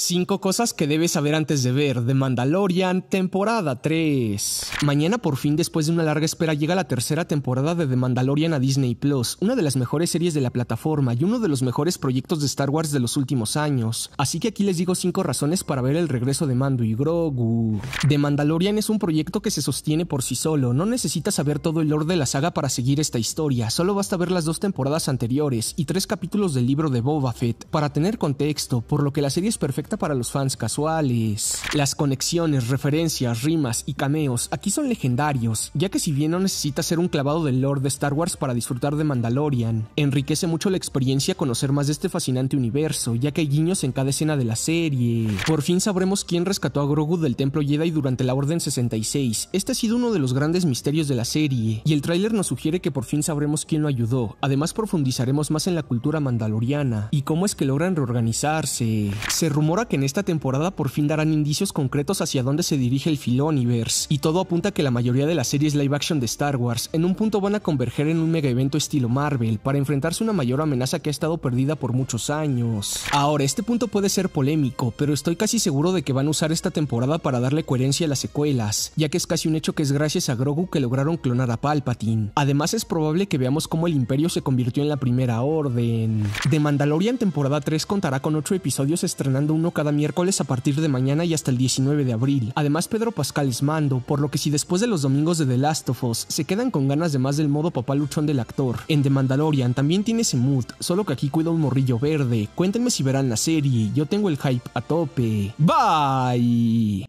5 cosas que debes saber antes de ver The Mandalorian, temporada 3. Mañana por fin, después de una larga espera, llega la tercera temporada de The Mandalorian a Disney Plus, una de las mejores series de la plataforma y uno de los mejores proyectos de Star Wars de los últimos años. Así que aquí les digo 5 razones para ver el regreso de Mando y Grogu. The Mandalorian es un proyecto que se sostiene por sí solo, no necesitas saber todo el lore de la saga para seguir esta historia, solo basta ver las dos temporadas anteriores y tres capítulos del libro de Boba Fett para tener contexto, por lo que la serie es perfecta para los fans casuales. Las conexiones, referencias, rimas y cameos aquí son legendarios, ya que si bien no necesita ser un clavado del lore de Star Wars para disfrutar de Mandalorian, enriquece mucho la experiencia conocer más de este fascinante universo, ya que hay guiños en cada escena de la serie. Por fin sabremos quién rescató a Grogu del Templo Jedi durante la Orden 66. Este ha sido uno de los grandes misterios de la serie, y el tráiler nos sugiere que por fin sabremos quién lo ayudó. Además profundizaremos más en la cultura mandaloriana y cómo es que logran reorganizarse. Se rumora que en esta temporada por fin darán indicios concretos hacia dónde se dirige el Filoniverse, y todo apunta a que la mayoría de las series live action de Star Wars en un punto van a converger en un mega evento estilo Marvel para enfrentarse a una mayor amenaza que ha estado perdida por muchos años. Ahora, este punto puede ser polémico, pero estoy casi seguro de que van a usar esta temporada para darle coherencia a las secuelas, ya que es casi un hecho que es gracias a Grogu que lograron clonar a Palpatine. Además, es probable que veamos cómo el Imperio se convirtió en la Primera Orden. De Mandalorian temporada 3 contará con 8 episodios estrenando cada miércoles a partir de mañana y hasta el 19 de abril. Además, Pedro Pascal es mando, por lo que si después de los domingos de The Last of Us se quedan con ganas de más del modo papá luchón del actor, en The Mandalorian también tiene ese mood, solo que aquí cuida un morrillo verde. Cuéntenme si verán la serie, yo tengo el hype a tope. Bye.